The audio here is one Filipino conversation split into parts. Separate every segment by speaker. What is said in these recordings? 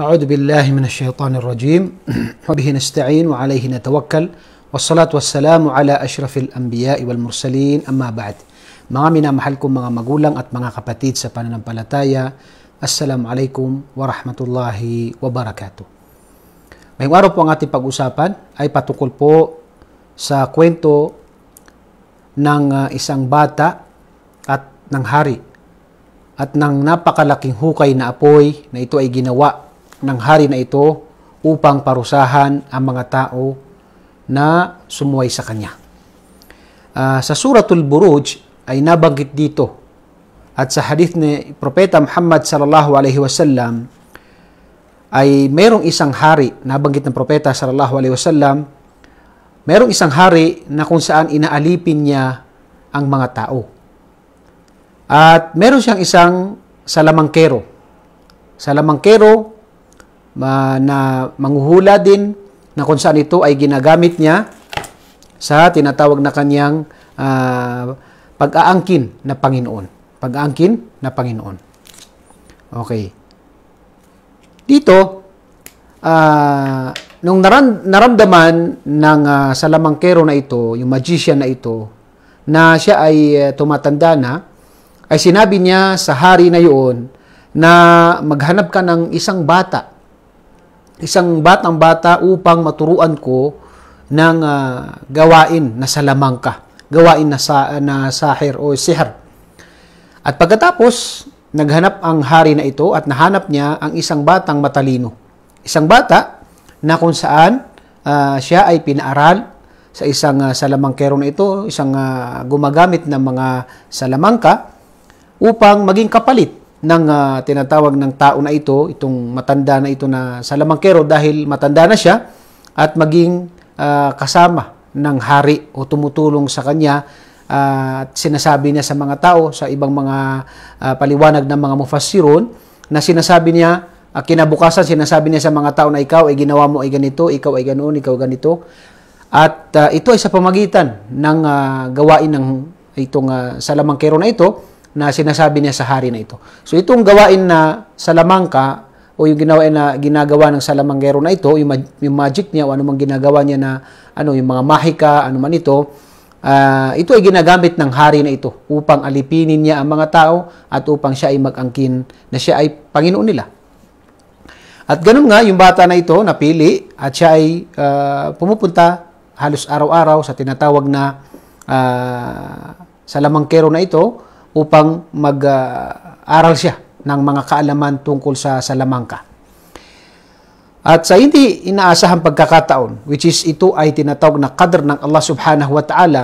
Speaker 1: أعوذ بالله من الشيطان الرجيم وبه نستعين وعليه نتوكل والصلاة والسلام على أشرف الأنبياء والمرسلين أما بعد Mga minamahal kong mga magulang at mga kapatid sa pananampalataya, Assalamu alaikum warahmatullahi wabarakatuh. Ngayong araw po ang ating pag-usapan ay patukol po sa kwento ng ah, isang bata at ng hari at ng napakalaking hukay na apoy na ito ay ginawa ng hari na ito upang parusahan ang mga tao na sumuway sa kanya. Uh, sa suratul Buruj ay nabanggit dito at sa hadith ni Propeta Muhammad sallallahu alaihi wasallam ay mayroong isang hari nabanggit ng Propeta sallallahu alaihi wasallam mayroong isang hari na kung saan inaalipin niya ang mga tao. At meron siyang isang salamangkero. Salamangkero ma, na manghuhula din na kung saan ito ay ginagamit niya sa tinatawag na kanyang uh, pag-aangkin na Panginoon. Pag-aangkin na Panginoon. Okay. Dito, uh, nung naram- naramdaman ng uh, ah, salamangkero na ito, yung magician na ito, na siya ay uh, tumatanda na, ay sinabi niya sa hari na iyon na maghanap ka ng isang bata isang batang bata upang maturuan ko ng uh, gawain na salamangka, gawain na, sa, na sahir o sihr. At pagkatapos, naghanap ang hari na ito at nahanap niya ang isang batang matalino. Isang bata na kung saan uh, siya ay pinaaral sa isang uh, ah, salamangkero na ito, isang uh, gumagamit ng mga salamangka upang maging kapalit ng uh, tinatawag ng tao na ito, itong matanda na ito na salamangkero dahil matanda na siya at maging uh, kasama ng hari o tumutulong sa kanya uh, at sinasabi niya sa mga tao sa ibang mga uh, paliwanag ng mga mufasirun na sinasabi niya uh, kinabukasan sinasabi niya sa mga tao na ikaw ay ginawa mo ay ganito, ikaw ay ganoon, ikaw ganito. At uh, ito ay sa pamagitan ng uh, gawain ng itong uh, salamangkero na ito na sinasabi niya sa hari na ito. So itong gawain na salamangka o yung ginawa na ginagawa ng salamangero na ito, yung, yung magic niya o anumang ginagawa niya na ano yung mga mahika, anuman ito, uh, ito ay ginagamit ng hari na ito upang alipinin niya ang mga tao at upang siya ay magangkin na siya ay Panginoon nila. At ganun nga, yung bata na ito napili at siya ay uh, pumupunta halos araw-araw sa tinatawag na uh, ah, salamangkero na ito upang mag-aral siya ng mga kaalaman tungkol sa Salamangka. At sa hindi inaasahang pagkakataon, which is ito ay tinatawag na kadr ng Allah subhanahu wa ta'ala,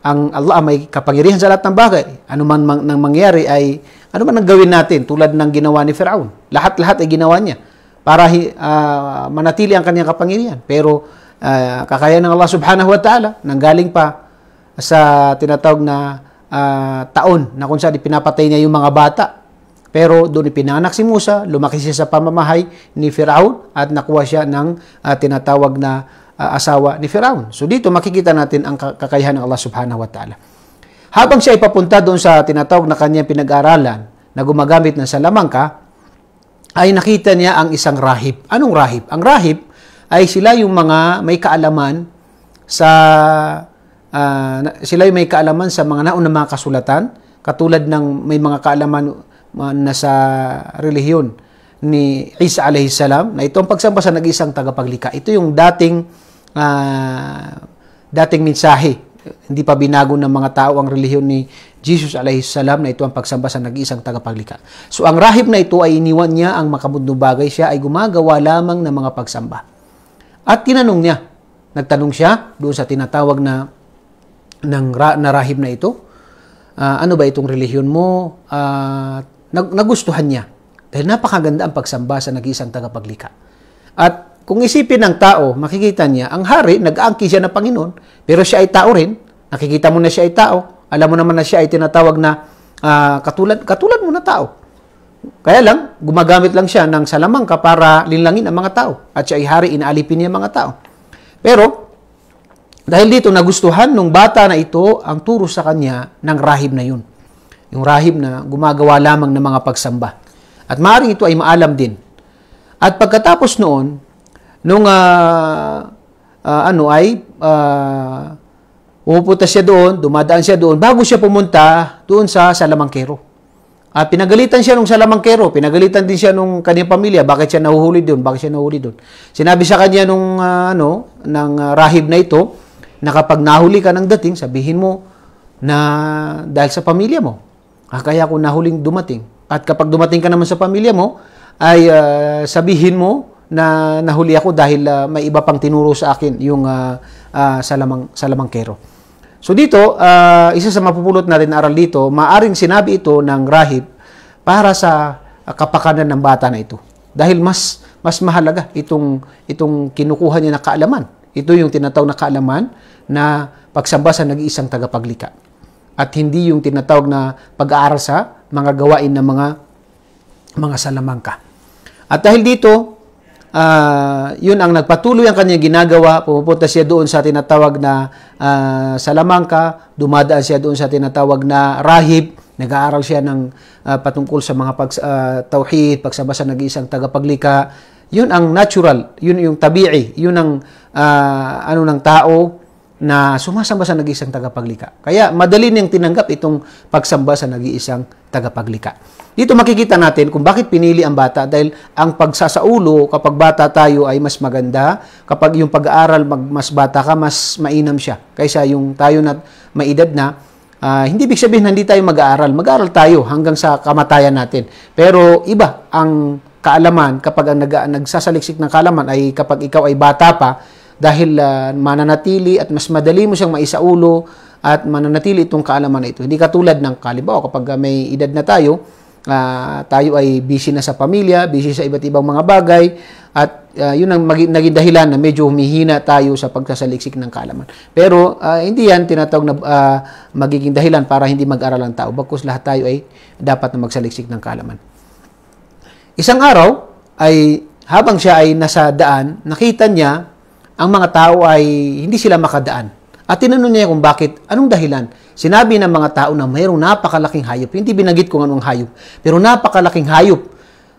Speaker 1: ang Allah may kapangyarihan sa lahat ng bagay. Ano man nang mangyari ay, ano man ang gawin natin tulad ng ginawa ni Firaun. Lahat-lahat ay ginawa niya para uh, manatili ang kanyang kapangyarihan. Pero uh, ah, kakaya ng Allah subhanahu wa ta'ala, nanggaling pa sa tinatawag na uh, taon na kung saan ipinapatay niya yung mga bata. Pero doon ipinanak si Musa, lumaki siya sa pamamahay ni Firaun at nakuha siya ng uh, tinatawag na uh, asawa ni Firaun. So dito makikita natin ang kakayahan ng Allah Subhanahu wa Ta'ala. Habang siya ipapunta doon sa tinatawag na kanyang pinag-aralan na gumagamit ng salamangka, ay nakita niya ang isang rahib. Anong rahib? Ang rahib ay sila yung mga may kaalaman sa uh, ah, sila ay may kaalaman sa mga naunang mga kasulatan, katulad ng may mga kaalaman na sa relihiyon ni Isa alayhi salam na ito ang pagsamba sa nag-isang tagapaglika. Ito yung dating uh, dating mensahe. Hindi pa binago ng mga tao ang relihiyon ni Jesus alayhi salam na ito ang pagsamba sa nag-iisang tagapaglika. So ang rahib na ito ay iniwan niya ang makamundong bagay siya ay gumagawa lamang ng mga pagsamba. At tinanong niya, nagtanong siya doon sa tinatawag na ng ra- narahib na ito. Uh, ano ba itong relihiyon mo? Uh, nag- nagustuhan niya. Dahil napakaganda ang pagsamba sa nag-iisang tagapaglikha. At kung isipin ng tao, makikita niya, ang hari, nag-aangki siya ng Panginoon, pero siya ay tao rin. Nakikita mo na siya ay tao. Alam mo naman na siya ay tinatawag na uh, katulad, katulad mo na tao. Kaya lang, gumagamit lang siya ng salamangka para linlangin ang mga tao. At siya ay hari, inaalipin niya ang mga tao. Pero, dahil dito nagustuhan nung bata na ito ang turo sa kanya ng rahib na yun. Yung rahib na gumagawa lamang ng mga pagsamba. At maaaring ito ay maalam din. At pagkatapos noon, nung uh, uh, ano ay uh, Pumupunta siya doon, dumadaan siya doon, bago siya pumunta doon sa Salamangkero. At pinagalitan siya nung Salamangkero, pinagalitan din siya nung kanyang pamilya, bakit siya nahuhuli doon, bakit siya nahuhuli doon. Sinabi sa kanya nung uh, ano, ng uh, rahib na ito, na kapag nahuli ka ng dating, sabihin mo na dahil sa pamilya mo. Ah, kaya ako nahuling dumating. At kapag dumating ka naman sa pamilya mo, ay uh, sabihin mo na nahuli ako dahil uh, may iba pang tinuro sa akin yung uh, ah, uh, salamang, kero. So dito, uh, isa sa mapupulot na rin aral dito, maaring sinabi ito ng rahib para sa kapakanan ng bata na ito. Dahil mas mas mahalaga itong itong kinukuha niya na kaalaman ito yung tinatawag na kaalaman na pagsamba sa nag-iisang tagapaglika. At hindi yung tinatawag na pag-aaral sa mga gawain ng mga mga salamangka. At dahil dito, uh, yun ang nagpatuloy ang kanyang ginagawa. Pumupunta siya doon sa tinatawag na uh, Salamangka, dumadaan siya doon sa tinatawag na Rahib. Nag-aaral siya ng uh, patungkol sa mga pag, uh, tauhid, pagsabasa ng isang tagapaglika. Yun ang natural, yun yung tabi'i, yun ang uh, ano ng tao na sumasamba sa nag-iisang tagapaglikha. Kaya madali niyang tinanggap itong pagsamba sa nag-iisang tagapaglikha. Dito makikita natin kung bakit pinili ang bata dahil ang pagsasaulo kapag bata tayo ay mas maganda. Kapag yung pag-aaral mas bata ka, mas mainam siya kaysa yung tayo na maedad na Uh, hindi big sabihin hindi tayo mag-aaral. Mag-aaral tayo hanggang sa kamatayan natin. Pero iba ang kaalaman kapag ang nag nagsasaliksik ng kaalaman ay kapag ikaw ay bata pa, dahil uh, mananatili at mas madali mo siyang maisaulo at mananatili itong kaalaman na ito. Hindi katulad ng kalibaw kapag ah, may edad na tayo, uh, tayo ay busy na sa pamilya, busy sa iba't ibang mga bagay at uh, yun ang maging, naging dahilan na medyo humihina tayo sa pagsasaliksik ng kaalaman. Pero uh, hindi yan tinatawag na uh, magiging dahilan para hindi mag-aral ang tao. Bagkus lahat tayo ay dapat na magsaliksik ng kaalaman. Isang araw ay habang siya ay nasa daan, nakita niya ang mga tao ay hindi sila makadaan. At tinanong niya kung bakit, anong dahilan? Sinabi ng mga tao na mayroong napakalaking hayop. Hindi binanggit kung anong hayop, pero napakalaking hayop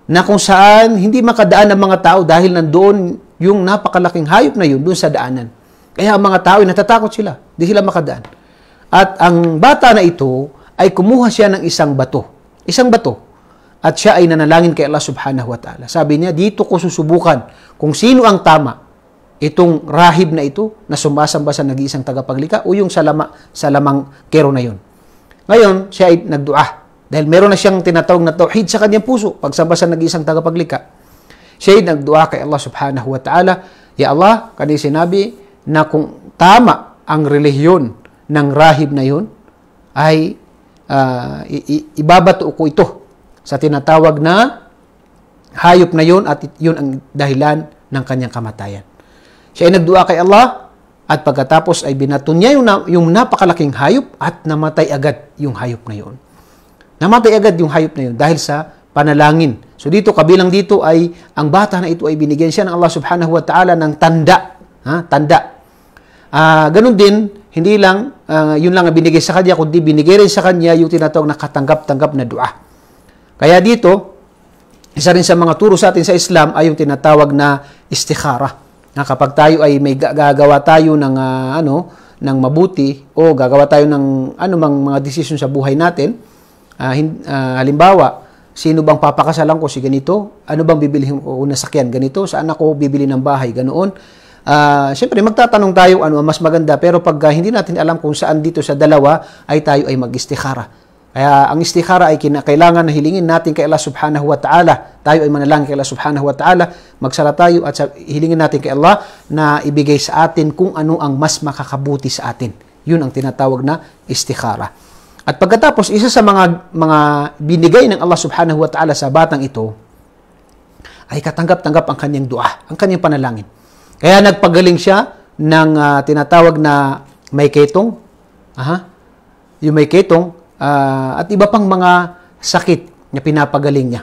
Speaker 1: na kung saan hindi makadaan ang mga tao dahil nandoon yung napakalaking hayop na yun doon sa daanan. Kaya ang mga tao ay natatakot sila. Hindi sila makadaan. At ang bata na ito ay kumuha siya ng isang bato. Isang bato. At siya ay nanalangin kay Allah subhanahu wa ta'ala. Sabi niya, dito ko susubukan kung sino ang tama itong rahib na ito na sumasamba sa nag-iisang tagapaglika o yung sa lamang kero na yon. Ngayon, siya ay nagdua dahil meron na siyang tinatawag na tauhid sa kanyang puso pagsamba sa nag-iisang tagapaglika. Siya ay nagdua kay Allah subhanahu wa ta'ala, Ya Allah, kani sinabi na kung tama ang relihiyon ng rahib na yon, ay uh, ibabato ko ito sa tinatawag na hayop na yon at yun ang dahilan ng kanyang kamatayan. Siya ay nagdua kay Allah at pagkatapos ay binato niya yung, yung napakalaking hayop at namatay agad yung hayop na yun. Namatay agad yung hayop na yun dahil sa panalangin. So dito, kabilang dito ay ang bata na ito ay binigyan siya ng Allah subhanahu wa ta'ala ng tanda. Ha? Tanda. Uh, ganun din, hindi lang, uh, yun lang ang binigay sa kanya, kundi binigay rin sa kanya yung tinatawag na katanggap-tanggap na dua. Kaya dito, isa rin sa mga turo sa atin sa Islam ay yung tinatawag na istikhara. Na kapag tayo ay may gagawa tayo ng uh, ano, ng mabuti o gagawa tayo ng anumang mga desisyon sa buhay natin, uh, hin, uh, halimbawa, sino bang papakasalan ko si ganito? Ano bang bibilihin ko na sakyan ganito? Saan ako bibili ng bahay? Ganoon. Uh, Siyempre, magtatanong tayo ano mas maganda pero pag uh, hindi natin alam kung saan dito sa dalawa ay tayo ay mag-istikhara. Kaya ang istikhara ay kailangan na hilingin natin kay Allah subhanahu wa ta'ala. Tayo ay manalangin kay Allah subhanahu wa ta'ala. Magsala tayo at hilingin natin kay Allah na ibigay sa atin kung ano ang mas makakabuti sa atin. Yun ang tinatawag na istikhara. At pagkatapos, isa sa mga, mga binigay ng Allah subhanahu wa ta'ala sa batang ito ay katanggap-tanggap ang kanyang dua, ang kanyang panalangin. Kaya nagpagaling siya ng uh, tinatawag na may ketong. Aha. Yung may ketong, uh, at iba pang mga sakit na pinapagaling niya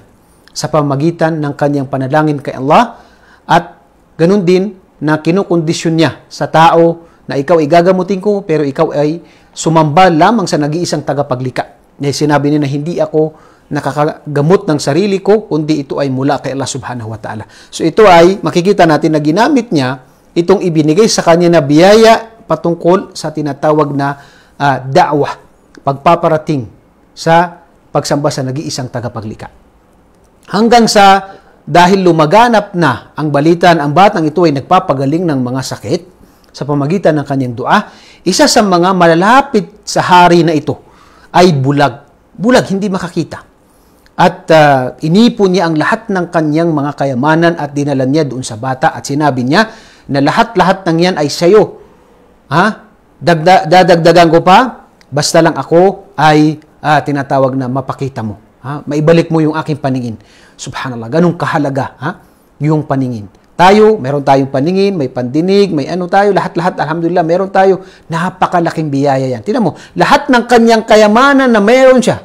Speaker 1: sa pamagitan ng kanyang panalangin kay Allah at ganun din na kinukondisyon niya sa tao na ikaw igagamutin ko pero ikaw ay sumamba lamang sa nag-iisang tagapaglika. Dahil sinabi niya na hindi ako nakakagamot ng sarili ko, kundi ito ay mula kay Allah subhanahu wa ta'ala. So ito ay makikita natin na ginamit niya itong ibinigay sa kanya na biyaya patungkol sa tinatawag na uh, da'wah pagpaparating sa pagsamba sa nag-iisang tagapaglikha. Hanggang sa dahil lumaganap na ang balitan, ang batang ito ay nagpapagaling ng mga sakit sa pamagitan ng kanyang dua, isa sa mga malalapit sa hari na ito ay bulag. Bulag, hindi makakita. At uh, inipon niya ang lahat ng kanyang mga kayamanan at dinala niya doon sa bata at sinabi niya na lahat-lahat ng yan ay sayo. Ha? Dagda- dadagdagan ko pa Basta lang ako ay ah, tinatawag na mapakita mo. Ha? Maibalik mo yung aking paningin. Subhanallah, ganun kahalaga ha? yung paningin. Tayo, meron tayong paningin, may pandinig, may ano tayo, lahat-lahat, alhamdulillah, meron tayo. Napakalaking biyaya yan. Tinan mo, lahat ng kanyang kayamanan na meron siya,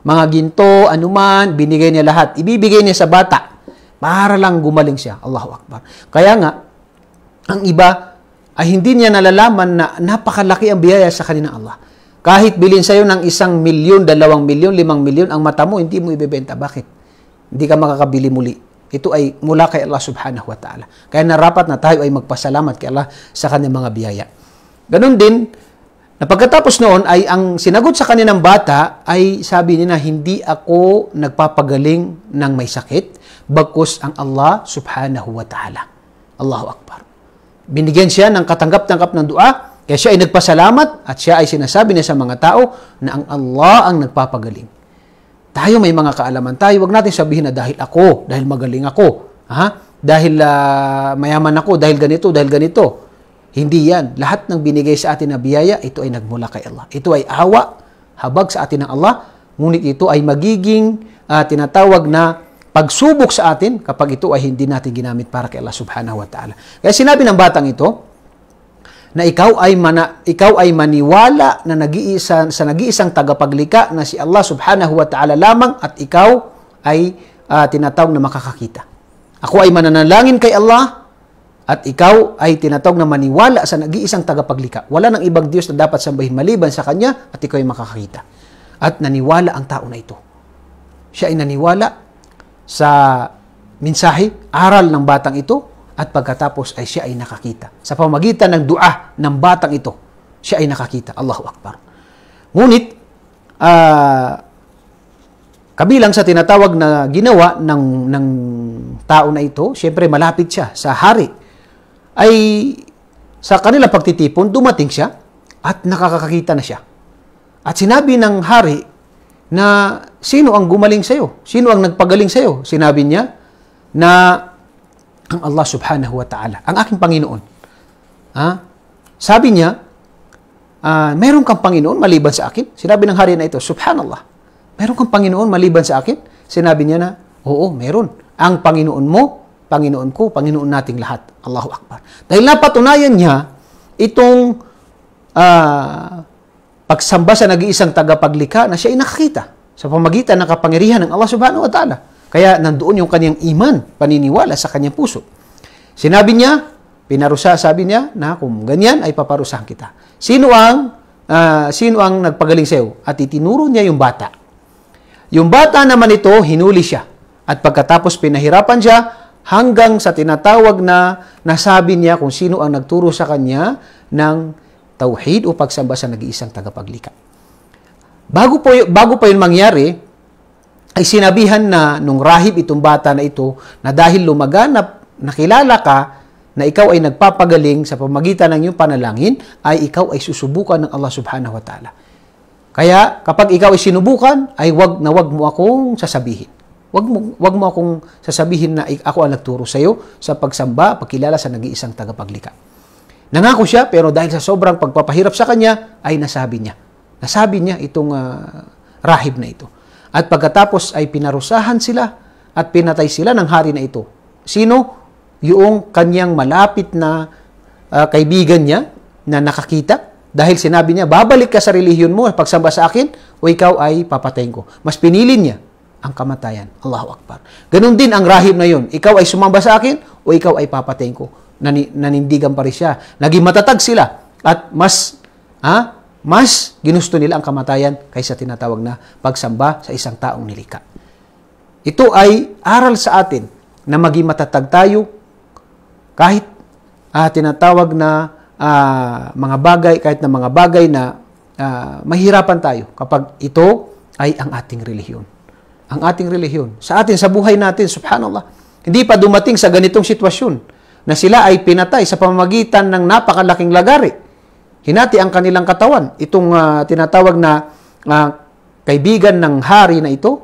Speaker 1: mga ginto, anuman, binigay niya lahat. Ibibigay niya sa bata para lang gumaling siya. Allahu Akbar. Kaya nga, ang iba ay hindi niya nalalaman na napakalaki ang biyaya sa kanina Allah. Kahit bilhin sa'yo ng isang milyon, dalawang milyon, limang milyon, ang mata mo, hindi mo ibebenta. Bakit? Hindi ka makakabili muli. Ito ay mula kay Allah subhanahu wa ta'ala. Kaya narapat na tayo ay magpasalamat kay Allah sa kanyang mga biyaya. Ganun din, na pagkatapos noon ay ang sinagot sa kanya ng bata ay sabi niya na hindi ako nagpapagaling ng may sakit bagkus ang Allah subhanahu wa ta'ala. Allahu Akbar. Binigyan siya ng katanggap-tanggap ng dua kaya siya ay nagpasalamat at siya ay sinasabi niya sa mga tao na ang Allah ang nagpapagaling. Tayo may mga kaalaman tayo. wag natin sabihin na dahil ako, dahil magaling ako, ha? dahil uh, mayaman ako, dahil ganito, dahil ganito. Hindi yan. Lahat ng binigay sa atin na biyaya, ito ay nagmula kay Allah. Ito ay awa, habag sa atin ng Allah. Ngunit ito ay magiging uh, tinatawag na pagsubok sa atin kapag ito ay hindi natin ginamit para kay Allah subhanahu wa ta'ala. Kaya sinabi ng batang ito, na ikaw ay mana, ikaw ay maniwala na nag-iisa sa nag-iisang tagapaglika na si Allah Subhanahu wa Ta'ala lamang at ikaw ay uh, tinatawag na makakakita. Ako ay mananalangin kay Allah at ikaw ay tinatawag na maniwala sa nag-iisang tagapaglika. Wala nang ibang Diyos na dapat sambahin maliban sa Kanya at ikaw ay makakakita. At naniwala ang tao na ito. Siya ay naniwala sa mensahe, aral ng batang ito, at pagkatapos ay siya ay nakakita. Sa pamagitan ng dua ng batang ito, siya ay nakakita. Allahu Akbar. Ngunit, uh, kabilang sa tinatawag na ginawa ng, ng tao na ito, syempre malapit siya sa hari, ay sa kanila pagtitipon, dumating siya at nakakakita na siya. At sinabi ng hari na sino ang gumaling sa'yo? Sino ang nagpagaling sa'yo? Sinabi niya na ang Allah subhanahu wa ta'ala, ang aking Panginoon. Ha? Sabi niya, uh, meron kang Panginoon maliban sa akin? Sinabi ng hari na ito, subhanallah, meron kang Panginoon maliban sa akin? Sinabi niya na, oo, meron. Ang Panginoon mo, Panginoon ko, Panginoon nating lahat. Allahu Akbar. Dahil napatunayan niya itong uh, pagsamba sa nag-iisang tagapaglikha na siya ay nakakita sa pamagitan ng kapangyarihan ng Allah subhanahu wa ta'ala. Kaya nandoon yung kanyang iman, paniniwala sa kanyang puso. Sinabi niya, pinarusa, sabi niya, na kung ganyan ay paparusahan kita. Sino ang, uh, sino ang nagpagaling sa'yo? At itinuro niya yung bata. Yung bata naman ito, hinuli siya. At pagkatapos pinahirapan siya, hanggang sa tinatawag na nasabi niya kung sino ang nagturo sa kanya ng tauhid o pagsamba sa nag-iisang tagapaglikha. Bago, po, bago pa yun mangyari, ay sinabihan na nung rahib itong bata na ito na dahil lumaganap, nakilala ka, na ikaw ay nagpapagaling sa pamagitan ng iyong panalangin, ay ikaw ay susubukan ng Allah subhanahu wa ta'ala. Kaya kapag ikaw ay sinubukan, ay wag na wag mo akong sasabihin. Wag mo, wag mo akong sasabihin na ako ang nagturo sa iyo sa pagsamba, pagkilala sa nag-iisang tagapaglikha. Nangako siya, pero dahil sa sobrang pagpapahirap sa kanya, ay nasabi niya. Nasabi niya itong uh, rahib na ito. At pagkatapos ay pinarusahan sila at pinatay sila ng hari na ito. Sino? Yung kanyang malapit na uh, kaibigan niya na nakakita dahil sinabi niya, babalik ka sa relihiyon mo, pagsamba sa akin, o ikaw ay papatayin ko. Mas pinili niya ang kamatayan. Allahu Akbar. Ganon din ang rahib na yun. Ikaw ay sumamba sa akin, o ikaw ay papatayin ko. Nani, nanindigan pa rin siya. Naging matatag sila. At mas, ha? Ah, mas ginusto nila ang kamatayan kaysa tinatawag na pagsamba sa isang taong nilika. Ito ay aral sa atin na maging matatag tayo kahit uh, tinatawag na uh, mga bagay, kahit na mga bagay na uh, mahirapan tayo kapag ito ay ang ating relihiyon. Ang ating relihiyon. Sa atin, sa buhay natin, subhanallah, hindi pa dumating sa ganitong sitwasyon na sila ay pinatay sa pamamagitan ng napakalaking lagari Hinati ang kanilang katawan. Itong uh, tinatawag na uh, kaibigan ng hari na ito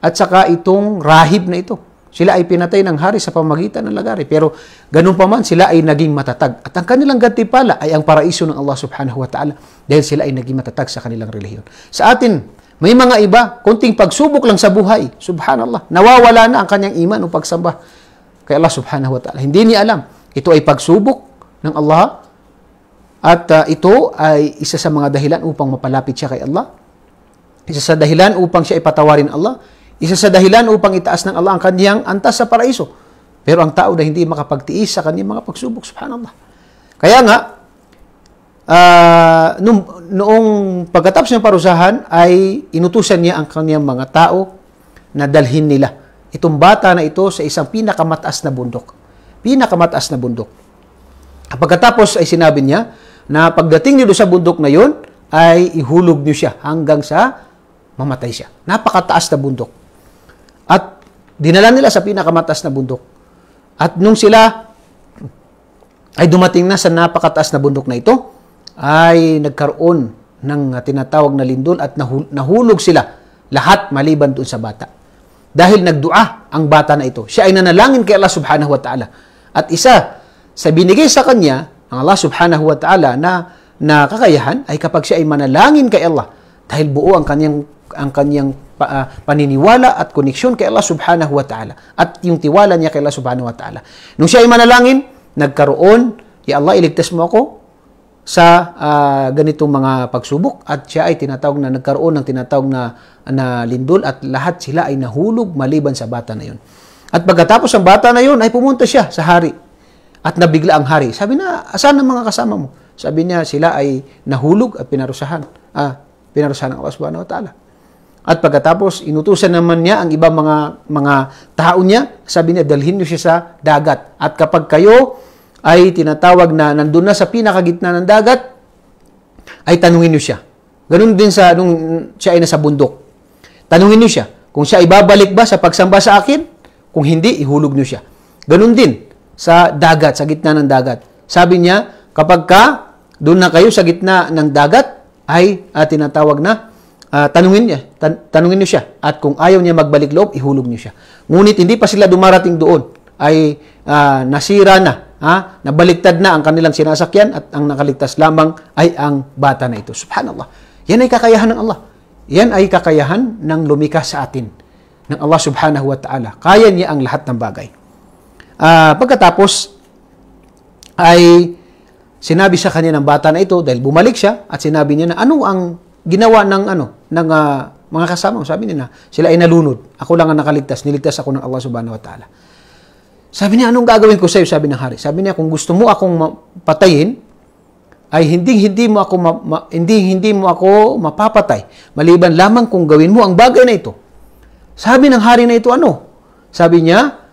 Speaker 1: at saka itong rahib na ito. Sila ay pinatay ng hari sa pamagitan ng lagari. Pero ganun pa man, sila ay naging matatag. At ang kanilang gantipala ay ang paraiso ng Allah subhanahu wa ta'ala dahil sila ay naging matatag sa kanilang relihiyon. Sa atin, may mga iba, kunting pagsubok lang sa buhay. Subhanallah, nawawala na ang kanyang iman o pagsamba kay Allah subhanahu wa ta'ala. Hindi niya alam. Ito ay pagsubok ng Allah at uh, ito ay isa sa mga dahilan upang mapalapit siya kay Allah. Isa sa dahilan upang siya ipatawarin Allah. Isa sa dahilan upang itaas ng Allah ang kanyang antas sa paraiso. Pero ang tao na hindi makapagtiis sa kanyang mga pagsubok, subhanallah. Kaya nga, uh, nung, noong pagkatapos ng parusahan, ay inutusan niya ang kanyang mga tao na dalhin nila. Itong bata na ito sa isang pinakamataas na bundok. Pinakamataas na bundok. Pagkatapos ay sinabi niya, na pagdating niyo sa bundok na yon, ay ihulog niyo siya hanggang sa mamatay siya. Napakataas na bundok. At dinala nila sa pinakamataas na bundok. At nung sila ay dumating na sa napakataas na bundok na ito, ay nagkaroon ng tinatawag na lindol at nahulog sila lahat maliban doon sa bata. Dahil nagdua ang bata na ito. Siya ay nanalangin kay Allah subhanahu wa ta'ala. At isa sa binigay sa kanya ang Allah subhanahu wa ta'ala na, na kakayahan ay kapag siya ay manalangin kay Allah dahil buo ang kanyang, ang kanyang pa, uh, paniniwala at koneksyon kay Allah subhanahu wa ta'ala at yung tiwala niya kay Allah subhanahu wa ta'ala. Nung siya ay manalangin, nagkaroon, Ya Allah, iligtas mo ako sa uh, ganitong mga pagsubok at siya ay tinatawag na nagkaroon ng tinatawag na, na lindol at lahat sila ay nahulog maliban sa bata na yun. At pagkatapos ang bata na yun ay pumunta siya sa hari at nabigla ang hari. Sabi na, asan ang mga kasama mo? Sabi niya, sila ay nahulog at pinarusahan. Ah, pinarusahan ng Allah subhanahu wa ta'ala. At pagkatapos, inutusan naman niya ang ibang mga, mga tao niya. Sabi niya, dalhin niyo siya sa dagat. At kapag kayo ay tinatawag na nandun na sa pinakagitna ng dagat, ay tanungin niyo siya. Ganun din sa nung siya ay nasa bundok. Tanungin niyo siya kung siya ay babalik ba sa pagsamba sa akin. Kung hindi, ihulog niyo siya. Ganun din sa dagat, sa gitna ng dagat. Sabi niya, kapag ka doon na kayo sa gitna ng dagat, ay uh, tinatawag na uh, tanungin niya, tan- tanungin niyo siya. At kung ayaw niya magbalik loob, ihulog niyo siya. Ngunit hindi pa sila dumarating doon ay uh, nasira na, ha? nabaliktad na ang kanilang sinasakyan at ang nakaligtas lamang ay ang bata na ito. Subhanallah. Yan ay kakayahan ng Allah. Yan ay kakayahan ng lumika sa atin ng Allah subhanahu wa ta'ala. Kaya niya ang lahat ng bagay. Uh, pagkatapos ay sinabi sa kanya ng bata na ito dahil bumalik siya at sinabi niya na ano ang ginawa ng ano ng uh, mga kasama Sabi niya na sila ay nalunod. Ako lang ang nakaligtas. Niligtas ako ng Allah subhanahu wa ta'ala. Sabi niya, anong gagawin ko sa'yo? Sabi ng hari. Sabi niya, kung gusto mo akong patayin, ay hindi hindi mo ako ma, ma, hindi hindi mo ako mapapatay maliban lamang kung gawin mo ang bagay na ito. Sabi ng hari na ito ano? Sabi niya,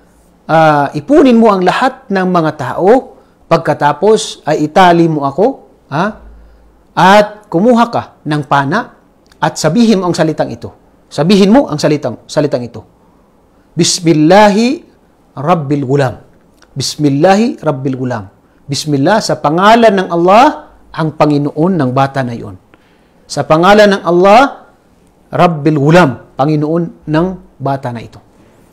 Speaker 1: uh, ipunin mo ang lahat ng mga tao, pagkatapos ay itali mo ako, ha? at kumuha ka ng pana at sabihin mo ang salitang ito. Sabihin mo ang salitang, salitang ito. Bismillahi Rabbil Gulam. Bismillahi Rabbil Gulam. Bismillah sa pangalan ng Allah, ang Panginoon ng bata na iyon. Sa pangalan ng Allah, Rabbil Gulam, Panginoon ng bata na ito.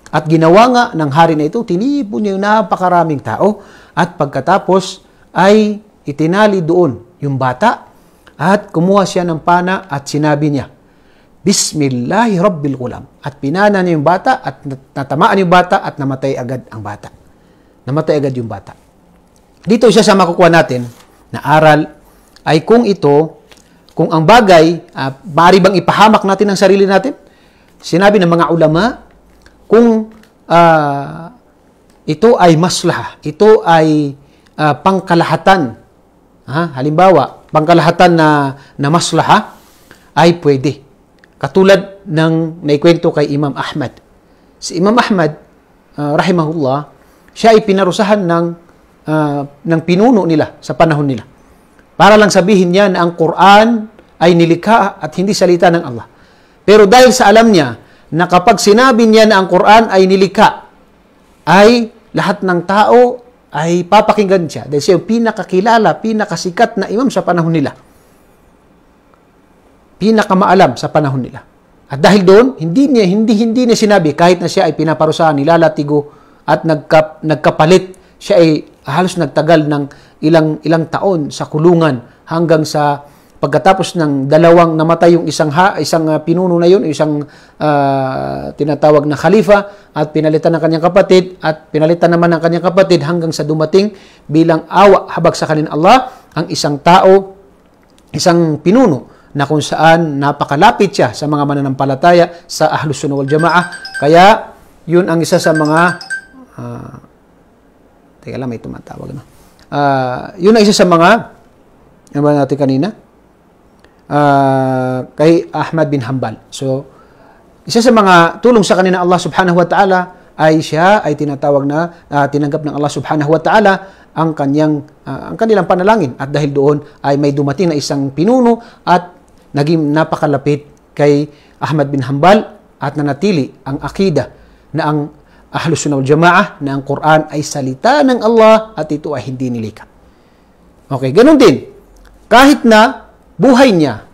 Speaker 1: At ginawa nga ng hari na ito, tinipon niya yung napakaraming tao at pagkatapos ay itinali doon yung bata at kumuha siya ng pana at sinabi niya, Bismillahi Rabbil Kulam. At pinana niya yung bata at natamaan yung bata at namatay agad ang bata. Namatay agad yung bata. Dito siya sa makukuha natin na aral ay kung ito, kung ang bagay, uh, maaari bang ipahamak natin ang sarili natin? Sinabi ng mga ulama, kung uh, ito ay maslaha, ito ay uh, pangkalahatan. Ha? Halimbawa, pangkalahatan na, na maslaha ay pwede. Katulad ng naikwento kay Imam Ahmad. Si Imam Ahmad, uh, rahimahullah, siya ay pinarusahan ng, uh, ng pinuno nila sa panahon nila. Para lang sabihin niya na ang Quran ay nilikha at hindi salita ng Allah. Pero dahil sa alam niya na kapag sinabi niya na ang Quran ay nilika, ay lahat ng tao ay papakinggan siya. Dahil siya yung pinakakilala, pinakasikat na imam sa panahon nila. Pinakamaalam sa panahon nila. At dahil doon, hindi niya, hindi, hindi niya sinabi, kahit na siya ay pinaparusahan, nilalatigo, at nagkap, nagkapalit, siya ay halos nagtagal ng ilang, ilang taon sa kulungan hanggang sa pagkatapos ng dalawang namatay yung isang ha, isang uh, pinuno na yun, isang uh, tinatawag na khalifa at pinalitan ng kanyang kapatid at pinalitan naman ng kanyang kapatid hanggang sa dumating bilang awa habag sa kanin Allah ang isang tao, isang pinuno na kung saan napakalapit siya sa mga mananampalataya sa Ahlus Sunnah wal Jamaah. Kaya yun ang isa sa mga uh, teka lang may tumatawag na. No? Uh, yun ang isa sa mga ano ba natin kanina? uh, kay Ahmad bin Hanbal. So, isa sa mga tulong sa kanina Allah subhanahu wa ta'ala ay siya ay tinatawag na uh, tinanggap ng Allah subhanahu wa ta'ala ang kanyang uh, ang kanilang panalangin at dahil doon ay may dumating na isang pinuno at naging napakalapit kay Ahmad bin Hanbal at nanatili ang akida na ang Ahlus Sunnah Jamaah na ang Quran ay salita ng Allah at ito ay hindi nilikat. Okay, ganun din. Kahit na buhay niya.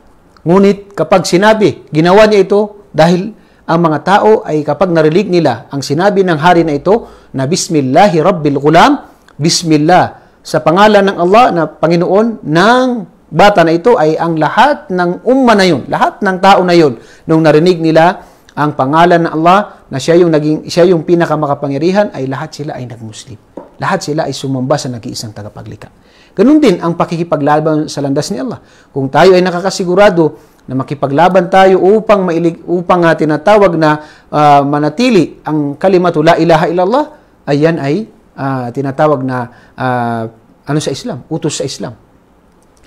Speaker 1: Ngunit kapag sinabi, ginawa niya ito dahil ang mga tao ay kapag narinig nila ang sinabi ng hari na ito na Bismillahi Rabbil Gulam, Bismillah, sa pangalan ng Allah na Panginoon ng bata na ito ay ang lahat ng umma na yun, lahat ng tao na yun, nung narinig nila ang pangalan ng Allah na siya yung, naging, siya yung pinakamakapangyarihan, ay lahat sila ay nagmuslim. Lahat sila ay sumamba sa nag-iisang tagapaglikha. Ganun din ang pakikipaglaban sa landas ni Allah. Kung tayo ay nakakasigurado na makipaglaban tayo upang mailig, upang uh, tinatawag na uh, manatili ang kalimatu la ilaha illallah, ayan ay uh, tinatawag na uh, ano sa Islam, utos sa Islam.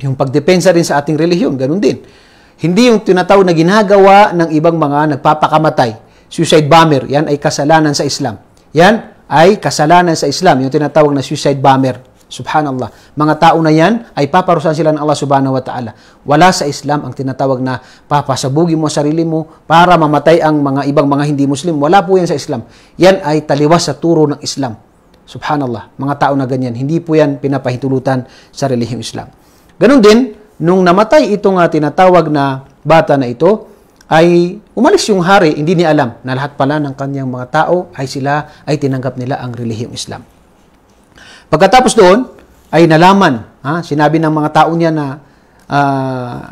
Speaker 1: Yung pagdepensa rin sa ating relihiyon, ganun din. Hindi yung tinatawag na ginagawa ng ibang mga nagpapakamatay. Suicide bomber, yan ay kasalanan sa Islam. Yan ay kasalanan sa Islam, yung tinatawag na suicide bomber. Subhanallah. Mga tao na yan ay paparusahan sila ng Allah subhanahu wa ta'ala. Wala sa Islam ang tinatawag na papasabugi mo sarili mo para mamatay ang mga ibang mga hindi Muslim. Wala po yan sa Islam. Yan ay taliwas sa turo ng Islam. Subhanallah. Mga tao na ganyan. Hindi po yan pinapahintulutan sa relihiyong Islam. Ganun din, nung namatay itong uh, tinatawag na bata na ito, ay umalis yung hari, hindi niya alam na lahat pala ng kanyang mga tao ay sila ay tinanggap nila ang relihiyong Islam. Pagkatapos doon, ay nalaman, ha? sinabi ng mga tao niya na uh,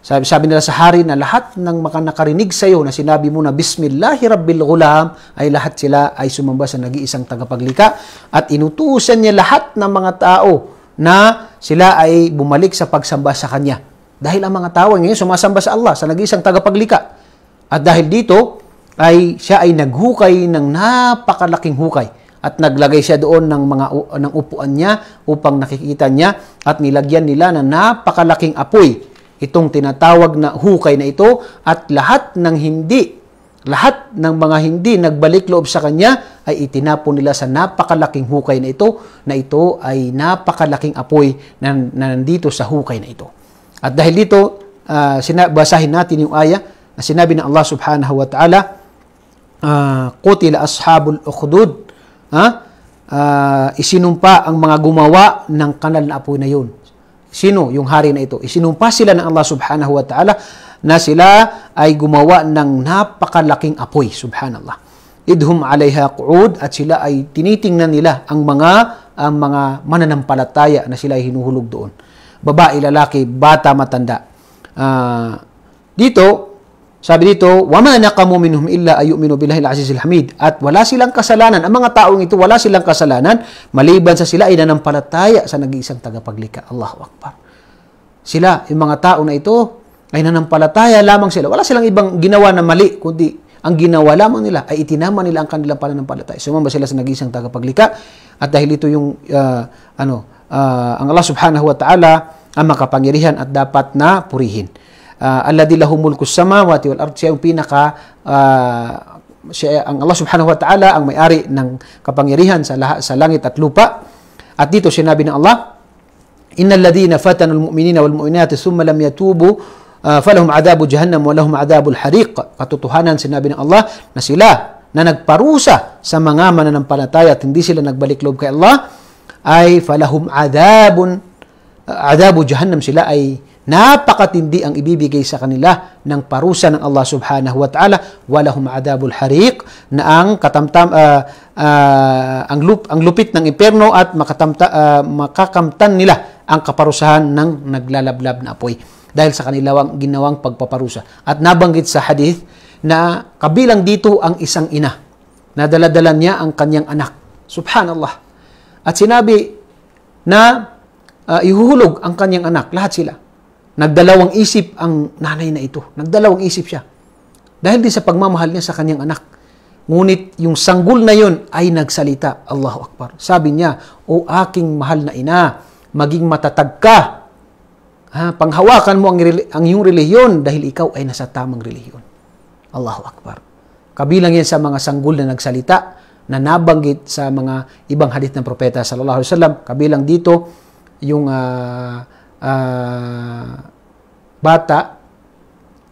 Speaker 1: sabi, sabi nila sa hari na lahat ng makanakarinig nakarinig sa iyo na sinabi mo na Bismillahi Rabbil Ghulam ay lahat sila ay sumamba sa nag-iisang tagapaglika at inutusan niya lahat ng mga tao na sila ay bumalik sa pagsamba sa kanya. Dahil ang mga tao ngayon sumasamba sa Allah, sa nag-iisang tagapaglika. At dahil dito, ay siya ay naghukay ng napakalaking hukay. At naglagay siya doon ng mga ng upuan niya upang nakikita niya at nilagyan nila na napakalaking apoy itong tinatawag na hukay na ito at lahat ng hindi lahat ng mga hindi nagbalik loob sa kanya ay itinapon nila sa napakalaking hukay na ito na ito ay napakalaking apoy na, na nandito sa hukay na ito. At dahil dito, uh, basahin natin yung aya na sinabi ng Allah subhanahu wa ta'ala, uh, Qutila ashabul ukhdud ha? Uh, isinumpa ang mga gumawa ng kanal na apoy na yun. Sino yung hari na ito? Isinumpa sila ng Allah subhanahu wa ta'ala na sila ay gumawa ng napakalaking apoy, subhanallah. Idhum alaiha qu'ud at sila ay tinitingnan nila ang mga ang mga mananampalataya na sila ay hinuhulog doon. Babae, lalaki, bata, matanda. Uh, dito, sabi dito, وَمَا نَقَمُوا مِنْهُمْ إِلَّا أَيُؤْمِنُوا بِاللَّهِ الْعَزِيزِ hamid. At wala silang kasalanan. Ang mga taong ito, wala silang kasalanan, maliban sa sila ay nanampalataya sa nag-iisang tagapaglika. Allahu Akbar. Sila, yung mga taong na ito, ay nanampalataya lamang sila. Wala silang ibang ginawa na mali, kundi ang ginawa lamang nila ay itinama nila ang kanilang pananampalataya. Sumamba sila sa nag-iisang tagapaglika. At dahil ito yung, uh, ano, uh, ang Allah subhanahu wa ta'ala ang makapangyarihan at dapat na purihin uh, alladhi lahu mulku samawati wal ard siya yung pinaka uh, siya ang Allah Subhanahu wa taala ang may-ari ng kapangyarihan sa lahat sa langit at lupa. At dito sinabi ng Allah, Innal ladhina fatanul muminina wal mu'minati thumma lam yatubu uh, falahum adabu jahannam wa lahum adabul hariq. Katotohanan sinabi ng Allah na sila na nagparusa sa mga mananampalataya at hindi sila nagbalik loob kay Allah ay falahum adabun adabu jahannam sila ay Napakatindi ang ibibigay sa kanila ng parusa ng Allah subhanahu wa ta'ala walahum adabul hariq na ang katamtam uh, uh, ang, lup, ang lupit ng impyerno at makatamta, uh, makakamtan nila ang kaparusahan ng naglalablab na apoy dahil sa kanilang ginawang pagpaparusa. At nabanggit sa hadith na kabilang dito ang isang ina na daladala niya ang kanyang anak. Subhanallah. At sinabi na uh, ihuhulog ang kanyang anak, lahat sila. Nagdalawang isip ang nanay na ito. Nagdalawang isip siya. Dahil din sa pagmamahal niya sa kanyang anak. Ngunit yung sanggol na yon ay nagsalita, Allahu Akbar. Sabi niya, O aking mahal na ina, maging matatag ka. Ha, panghawakan mo ang, ang iyong relihiyon dahil ikaw ay nasa tamang relihiyon. Allahu Akbar. Kabilang yan sa mga sanggol na nagsalita na nabanggit sa mga ibang hadith ng propeta sallallahu alaihi wasallam. Kabilang dito yung uh, uh, bata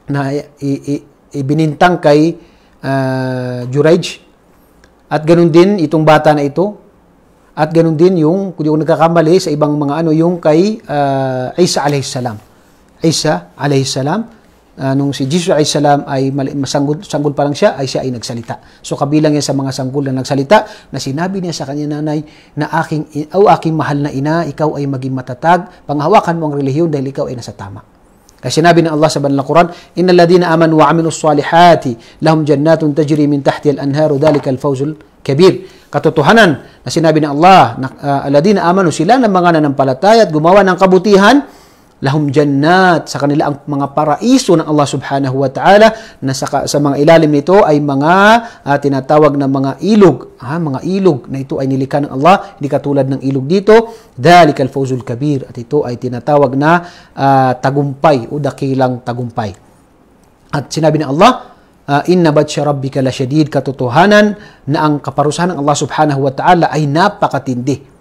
Speaker 1: na i, i, ibinintang kay uh, Juraj. At ganun din itong bata na ito. At ganun din yung, kung hindi ko nagkakamali, sa ibang mga ano, yung kay uh, Isa salam. Isa salam uh, nung si Jesus ay salam ay masanggol, sanggol pa lang siya, ay siya ay nagsalita. So kabilang yan sa mga sanggol na nagsalita na sinabi niya sa kanya nanay na aking, o aking mahal na ina, ikaw ay maging matatag, panghawakan mo ang relihiyon dahil ikaw ay nasa tama. Kasi sinabi ng Allah sa banal na Quran, "Innal ladina amanu wa amilu salihati lahum jannatun tajri min tahti al-anharu dhalika al-fawzul kabir. Katotohanan na sinabi ng Allah, na, uh, amanu sila ng mga nanampalataya at gumawa ng kabutihan, lahum jannat sa kanila ang mga paraiso ng Allah subhanahu wa ta'ala na sa, sa mga ilalim nito ay mga uh, tinatawag na mga ilog ha, ah, mga ilog na ito ay nilikha ng Allah hindi katulad ng ilog dito dhalikal fawzul kabir at ito ay tinatawag na uh, tagumpay o dakilang tagumpay at sinabi ng Allah uh, inna batsya rabbika lasyadid katotohanan na ang kaparusahan ng Allah subhanahu wa ta'ala ay napakatindi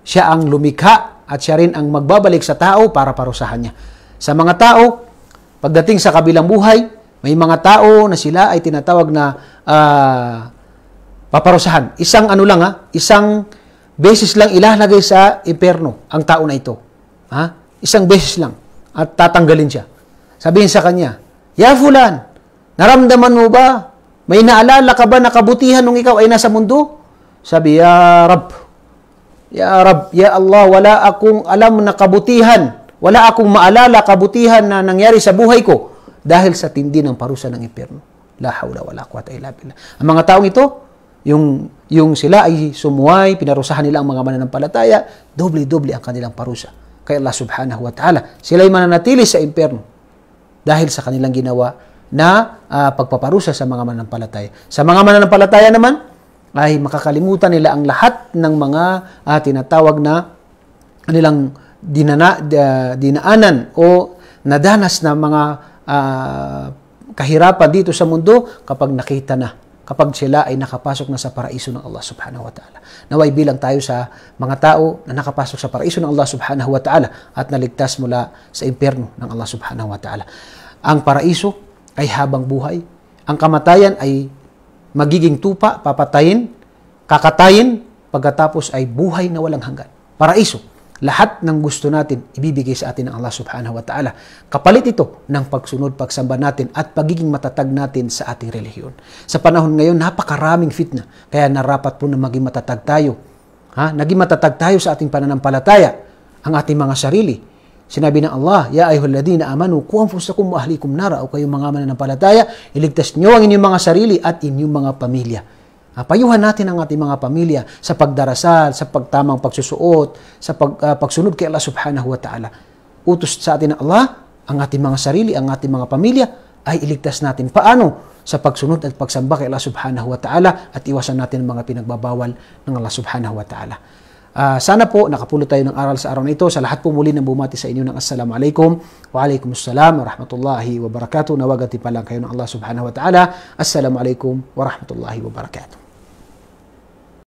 Speaker 1: siya ang lumikha at siya rin ang magbabalik sa tao para parusahan niya. Sa mga tao, pagdating sa kabilang buhay, may mga tao na sila ay tinatawag na uh, paparusahan. Isang ano lang ha, isang basis lang ilalagay sa impyerno ang tao na ito. Ha? Isang basis lang at tatanggalin siya. Sabihin sa kanya, Ya fulan, naramdaman mo ba? May naalala ka ba na kabutihan nung ikaw ay nasa mundo? Sabi, Ya Rab, Ya Arab, Ya Allah, wala akong alam na kabutihan. Wala akong maalala kabutihan na nangyari sa buhay ko dahil sa tindi ng parusa ng impyerno. La hawla wala quwata illa billah. Ang mga taong ito, yung, yung sila ay sumuway, pinarusahan nila ang mga mananampalataya, doble-doble ang kanilang parusa. kay Allah subhanahu wa ta'ala, sila ay mananatili sa impyerno dahil sa kanilang ginawa na uh, pagpaparusa sa mga mananampalataya. Sa mga mananampalataya naman, ay makakalimutan nila ang lahat ng mga uh, tinatawag na nilang dinana, uh, dinaanan o nadanas na mga uh, kahirapan dito sa mundo kapag nakita na kapag sila ay nakapasok na sa paraiso ng Allah subhanahu wa ta'ala. Naway bilang tayo sa mga tao na nakapasok sa paraiso ng Allah subhanahu wa ta'ala at naligtas mula sa impyerno ng Allah subhanahu wa ta'ala. Ang paraiso ay habang buhay. Ang kamatayan ay magiging tupa, papatayin, kakatayin, pagkatapos ay buhay na walang hanggan. Paraiso. Lahat ng gusto natin, ibibigay sa atin ng Allah subhanahu wa ta'ala. Kapalit ito ng pagsunod, pagsamba natin at pagiging matatag natin sa ating relihiyon. Sa panahon ngayon, napakaraming fitna. Kaya narapat po na maging matatag tayo. Ha? Naging matatag tayo sa ating pananampalataya, ang ating mga sarili, Sinabi ng Allah, Ya ayuhalladina amanu, ku anfusakum wa ahlikum nara, o kayong mga mananampalataya, iligtas niyo ang inyong mga sarili at inyong mga pamilya. Payuhan natin ang ating mga pamilya sa pagdarasal, sa pagtamang pagsusuot, sa pag, uh, pagsunod kay Allah subhanahu wa ta'ala. Utos sa atin ng Allah, ang ating mga sarili, ang ating mga pamilya, ay iligtas natin. Paano? Sa pagsunod at pagsamba kay Allah subhanahu wa ta'ala at iwasan natin ang mga pinagbabawal ng Allah subhanahu wa ta'ala. Uh, sana po nakapulot tayo ng aral sa araw na ito. Sa lahat po muli ng bumati sa inyo ng Assalamu alaikum. Wa alaikum assalam wa rahmatullahi wa barakatuh. Nawagati pa lang kayo ng Allah subhanahu wa ta'ala. Assalamu alaikum wa rahmatullahi wa barakatuh.